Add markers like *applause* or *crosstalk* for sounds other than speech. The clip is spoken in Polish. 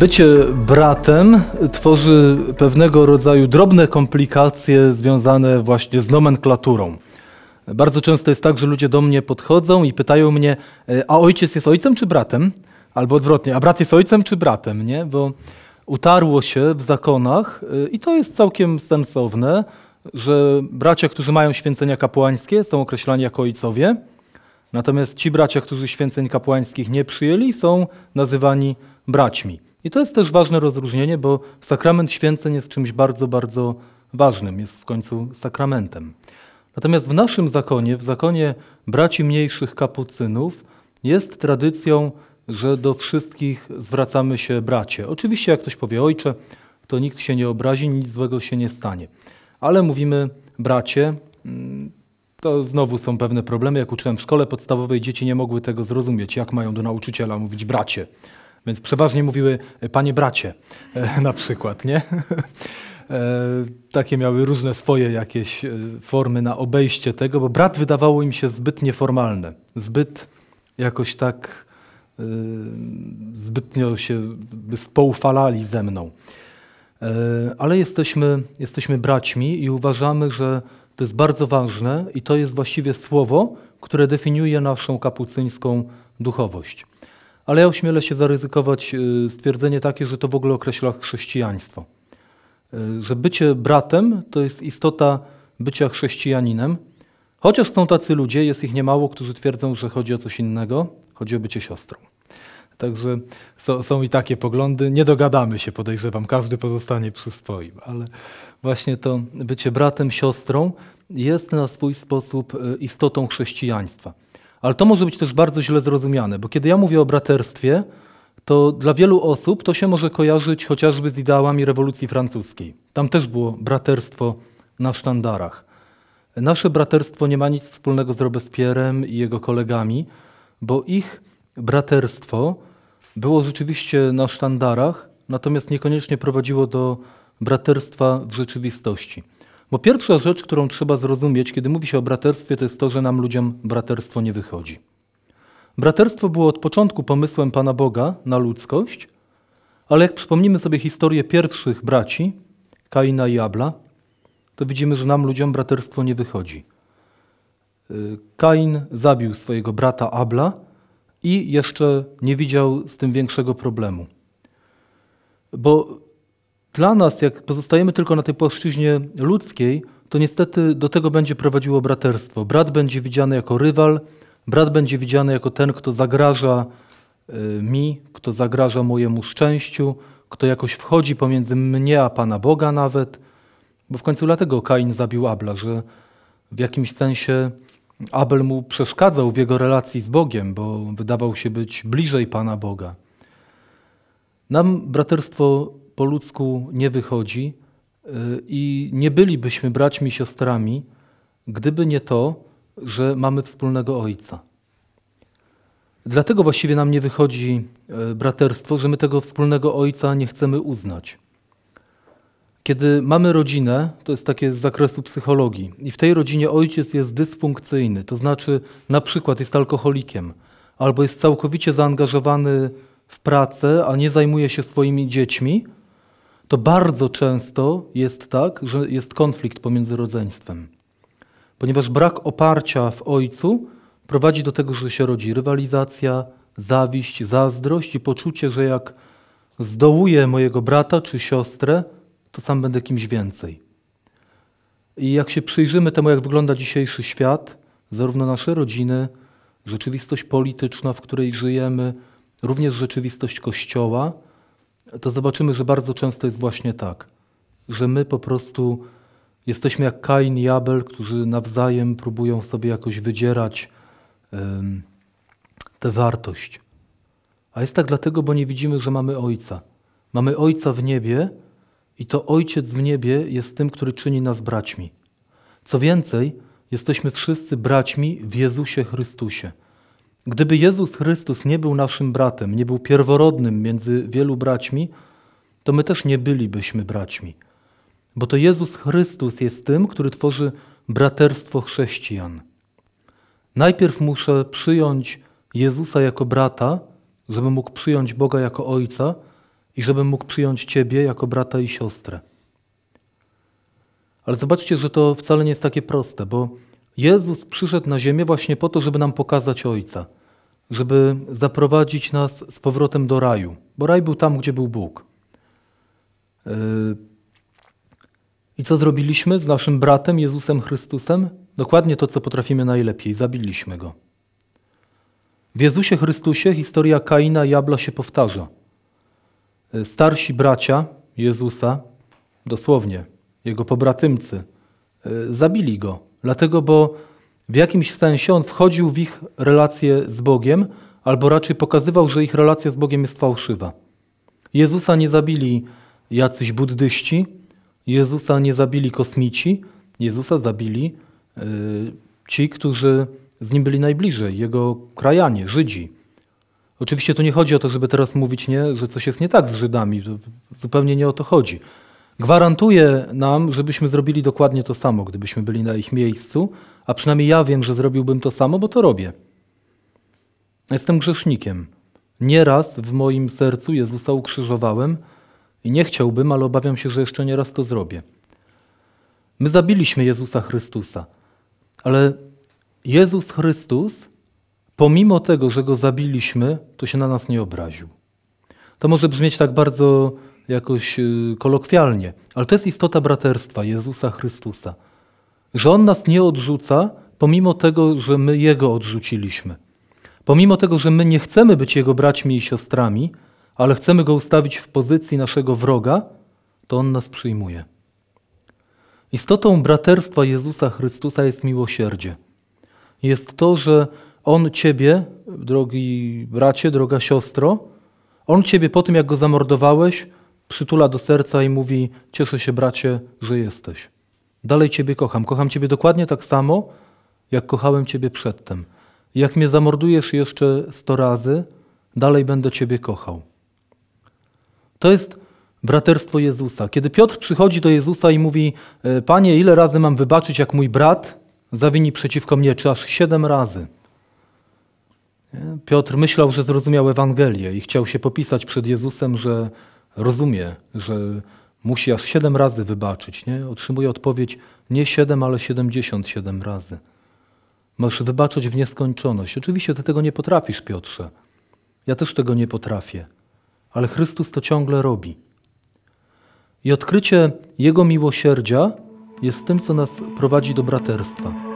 Bycie bratem tworzy pewnego rodzaju drobne komplikacje związane właśnie z nomenklaturą. Bardzo często jest tak, że ludzie do mnie podchodzą i pytają mnie, e, a ojciec jest ojcem czy bratem? Albo odwrotnie, a brat jest ojcem czy bratem, nie? Bo utarło się w zakonach e, i to jest całkiem sensowne, że bracia, którzy mają święcenia kapłańskie, są określani jako ojcowie, natomiast ci bracia, którzy święceń kapłańskich nie przyjęli, są nazywani braćmi. I to jest też ważne rozróżnienie, bo sakrament święceń jest czymś bardzo, bardzo ważnym, jest w końcu sakramentem. Natomiast w naszym zakonie, w zakonie braci mniejszych kapucynów, jest tradycją, że do wszystkich zwracamy się bracie. Oczywiście, jak ktoś powie ojcze, to nikt się nie obrazi, nic złego się nie stanie. Ale mówimy bracie, mm, to znowu są pewne problemy. Jak uczyłem w szkole podstawowej, dzieci nie mogły tego zrozumieć, jak mają do nauczyciela mówić bracie. Więc przeważnie mówiły e, panie bracie e, *laughs* na przykład, nie? *laughs* E, takie miały różne swoje jakieś formy na obejście tego, bo brat wydawało im się zbyt nieformalne, zbyt jakoś tak zbytnio się spoufalali ze mną. Ale jesteśmy, jesteśmy braćmi i uważamy, że to jest bardzo ważne i to jest właściwie słowo, które definiuje naszą kapucyńską duchowość ale ja ośmielę się zaryzykować y, stwierdzenie takie, że to w ogóle określa chrześcijaństwo. Y, że bycie bratem to jest istota bycia chrześcijaninem, chociaż są tacy ludzie, jest ich niemało, którzy twierdzą, że chodzi o coś innego, chodzi o bycie siostrą. Także są i takie poglądy. Nie dogadamy się, podejrzewam, każdy pozostanie przy swoim, ale właśnie to bycie bratem, siostrą jest na swój sposób y, istotą chrześcijaństwa. Ale to może być też bardzo źle zrozumiane, bo kiedy ja mówię o braterstwie, to dla wielu osób to się może kojarzyć chociażby z ideałami rewolucji francuskiej. Tam też było braterstwo na sztandarach. Nasze braterstwo nie ma nic wspólnego z Robespierrem i jego kolegami, bo ich braterstwo było rzeczywiście na sztandarach, natomiast niekoniecznie prowadziło do braterstwa w rzeczywistości. Bo pierwsza rzecz, którą trzeba zrozumieć, kiedy mówi się o braterstwie, to jest to, że nam ludziom braterstwo nie wychodzi. Braterstwo było od początku pomysłem Pana Boga na ludzkość, ale jak przypomnimy sobie historię pierwszych braci, Kaina i Abla, to widzimy, że nam ludziom braterstwo nie wychodzi. Y, Kain zabił swojego brata Abla i jeszcze nie widział z tym większego problemu. Bo dla nas, jak pozostajemy tylko na tej płaszczyźnie ludzkiej, to niestety do tego będzie prowadziło braterstwo. Brat będzie widziany jako rywal, brat będzie widziany jako ten, kto zagraża e, mi, kto zagraża mojemu szczęściu, kto jakoś wchodzi pomiędzy mnie a Pana Boga nawet. Bo w końcu dlatego Kain zabił Abla, że w jakimś sensie Abel mu przeszkadzał w jego relacji z Bogiem, bo wydawał się być bliżej Pana Boga. Nam braterstwo po ludzku nie wychodzi y, i nie bylibyśmy braćmi i siostrami, gdyby nie to, że mamy wspólnego Ojca. Dlatego właściwie nam nie wychodzi y, braterstwo, że my tego wspólnego Ojca nie chcemy uznać. Kiedy mamy rodzinę, to jest takie z zakresu psychologii, i w tej rodzinie ojciec jest dysfunkcyjny, to znaczy na przykład jest alkoholikiem, albo jest całkowicie zaangażowany w pracę, a nie zajmuje się swoimi dziećmi, to bardzo często jest tak, że jest konflikt pomiędzy rodzeństwem. Ponieważ brak oparcia w ojcu prowadzi do tego, że się rodzi rywalizacja, zawiść, zazdrość i poczucie, że jak zdołuję mojego brata czy siostrę, to sam będę kimś więcej. I jak się przyjrzymy temu, jak wygląda dzisiejszy świat, zarówno nasze rodziny, rzeczywistość polityczna, w której żyjemy, również rzeczywistość Kościoła, to zobaczymy, że bardzo często jest właśnie tak, że my po prostu jesteśmy jak Kain i Abel, którzy nawzajem próbują sobie jakoś wydzierać um, tę wartość. A jest tak dlatego, bo nie widzimy, że mamy Ojca. Mamy Ojca w niebie i to Ojciec w niebie jest tym, który czyni nas braćmi. Co więcej, jesteśmy wszyscy braćmi w Jezusie Chrystusie. Gdyby Jezus Chrystus nie był naszym bratem, nie był pierworodnym między wielu braćmi, to my też nie bylibyśmy braćmi. Bo to Jezus Chrystus jest tym, który tworzy braterstwo chrześcijan. Najpierw muszę przyjąć Jezusa jako brata, żebym mógł przyjąć Boga jako ojca i żebym mógł przyjąć Ciebie jako brata i siostrę. Ale zobaczcie, że to wcale nie jest takie proste, bo Jezus przyszedł na ziemię właśnie po to, żeby nam pokazać Ojca, żeby zaprowadzić nas z powrotem do raju, bo raj był tam, gdzie był Bóg. Yy, I co zrobiliśmy z naszym bratem Jezusem Chrystusem? Dokładnie to, co potrafimy najlepiej. Zabiliśmy go. W Jezusie Chrystusie historia Kaina i Abla się powtarza. Yy, starsi bracia Jezusa, dosłownie, jego pobratymcy, yy, zabili go Dlatego, bo w jakimś sensie on wchodził w ich relacje z Bogiem, albo raczej pokazywał, że ich relacja z Bogiem jest fałszywa. Jezusa nie zabili jacyś buddyści, Jezusa nie zabili kosmici, Jezusa zabili e, ci, którzy z nim byli najbliżej, jego krajanie, Żydzi. Oczywiście tu nie chodzi o to, żeby teraz mówić, nie, że coś jest nie tak z Żydami. Zupełnie nie o to chodzi. Gwarantuje nam, żebyśmy zrobili dokładnie to samo, gdybyśmy byli na ich miejscu, a przynajmniej ja wiem, że zrobiłbym to samo, bo to robię. Jestem grzesznikiem. Nieraz w moim sercu Jezusa ukrzyżowałem i nie chciałbym, ale obawiam się, że jeszcze nieraz to zrobię. My zabiliśmy Jezusa Chrystusa, ale Jezus Chrystus, pomimo tego, że go zabiliśmy, to się na nas nie obraził. To może brzmieć tak bardzo jakoś y, kolokwialnie, ale to jest istota braterstwa Jezusa Chrystusa. Że On nas nie odrzuca, pomimo tego, że my Jego odrzuciliśmy. Pomimo tego, że my nie chcemy być Jego braćmi i siostrami, ale chcemy Go ustawić w pozycji naszego wroga, to On nas przyjmuje. Istotą braterstwa Jezusa Chrystusa jest miłosierdzie. Jest to, że On Ciebie, drogi bracie, droga siostro, On Ciebie po tym, jak Go zamordowałeś, przytula do serca i mówi: Cieszę się, bracie, że jesteś. Dalej Ciebie kocham. Kocham Ciebie dokładnie tak samo, jak kochałem Ciebie przedtem. Jak mnie zamordujesz jeszcze sto razy, dalej będę Ciebie kochał. To jest braterstwo Jezusa. Kiedy Piotr przychodzi do Jezusa i mówi: e, Panie, ile razy mam wybaczyć, jak mój brat zawini przeciwko mnie? Czy aż siedem razy? Piotr myślał, że zrozumiał Ewangelię i chciał się popisać przed Jezusem, że rozumie, że musi aż siedem razy wybaczyć, nie? otrzymuje odpowiedź nie siedem, ale siedemdziesiąt siedem razy. Masz wybaczyć w nieskończoność. Oczywiście ty tego nie potrafisz, Piotrze. Ja też tego nie potrafię. Ale Chrystus to ciągle robi. I odkrycie Jego miłosierdzia jest tym, co nas prowadzi do braterstwa.